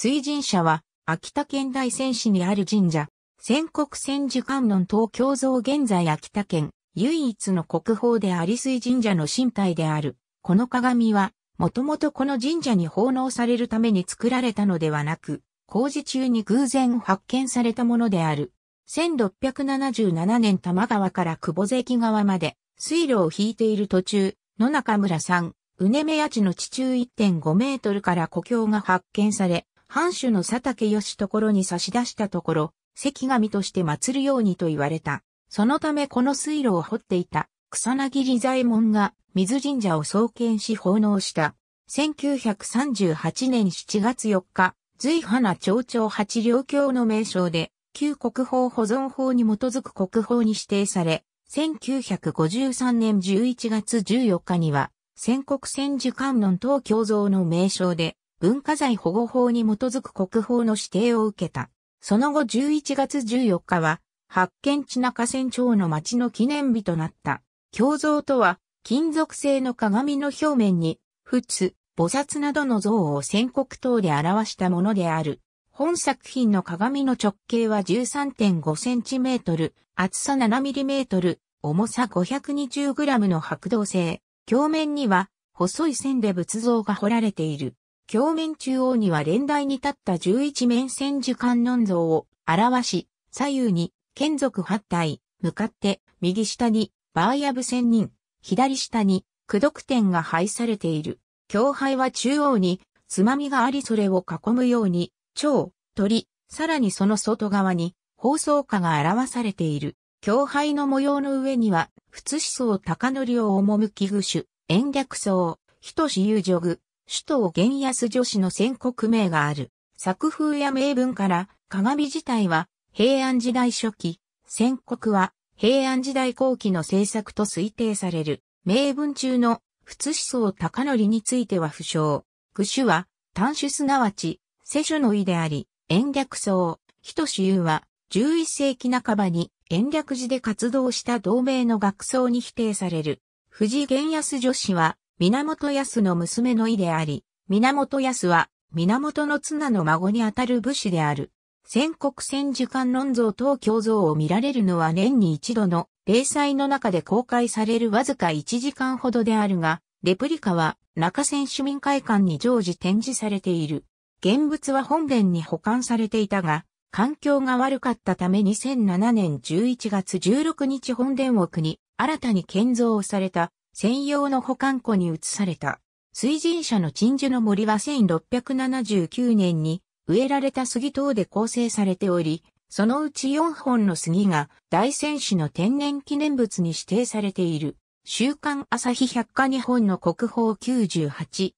水神社は、秋田県大仙市にある神社、仙国千寺観音東京像現在秋田県、唯一の国宝であり水神社の神体である。この鏡は、もともとこの神社に奉納されるために作られたのではなく、工事中に偶然発見されたものである。1677年玉川から久保関川まで水路を引いている途中、野中村さん、うねめや地の地中1.5メートルから故郷が発見され、藩主の佐竹義所に差し出したところ、関神として祀るようにと言われた。そのためこの水路を掘っていた草薙利左衛門が水神社を創建し奉納した。1938年7月4日、随花町長八両教の名称で、旧国宝保存法に基づく国宝に指定され、1953年11月14日には、戦国戦時観音等共像の名称で、文化財保護法に基づく国宝の指定を受けた。その後11月14日は、発見地中山町の町の記念日となった。胸像とは、金属製の鏡の表面に、仏、菩薩などの像を宣告等で表したものである。本作品の鏡の直径は 13.5cm、厚さ 7mm、重さ 520g の白銅製。表面には、細い線で仏像が彫られている。鏡面中央には連台に立った11面千手観音像を表し、左右に剣族八体、向かって右下にバーヤブ仙人、左下に苦毒点が配されている。教杯は中央につまみがありそれを囲むように、蝶、鳥、さらにその外側に放送下が表されている。教杯の模様の上には、仏思想高則を赴き具種、延略僧、人志ジ女具、首都元安女子の宣告名がある。作風や名文から、鏡自体は平安時代初期、宣告は平安時代後期の制作と推定される。名文中の仏思想高則については不詳。句種は短種すなわち、世書の意であり、延暦僧、人主有は11世紀半ばに延暦寺で活動した同盟の学僧に否定される。藤元安女子は源康の娘の意であり、源康は、源の綱の孫にあたる武士である。戦国戦時間論像等胸像を見られるのは年に一度の例祭の中で公開されるわずか1時間ほどであるが、レプリカは中戦市民会館に常時展示されている。現物は本殿に保管されていたが、環境が悪かったため2007年11月16日本殿奥に新たに建造された専用の保管庫に移された。水神社の鎮守の森は1679年に植えられた杉等で構成されており、そのうち4本の杉が大仙市の天然記念物に指定されている。週刊朝日百科日本の国宝 98pp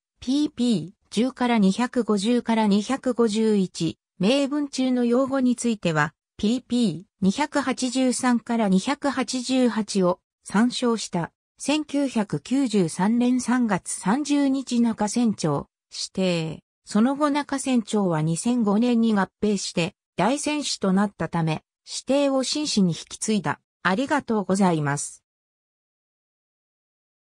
10から250から251名文中の用語については pp283 から288を参照した。1993年3月30日中船長、指定。その後中船長は2005年に合併して大戦士となったため、指定を真摯に引き継いだ。ありがとうございます。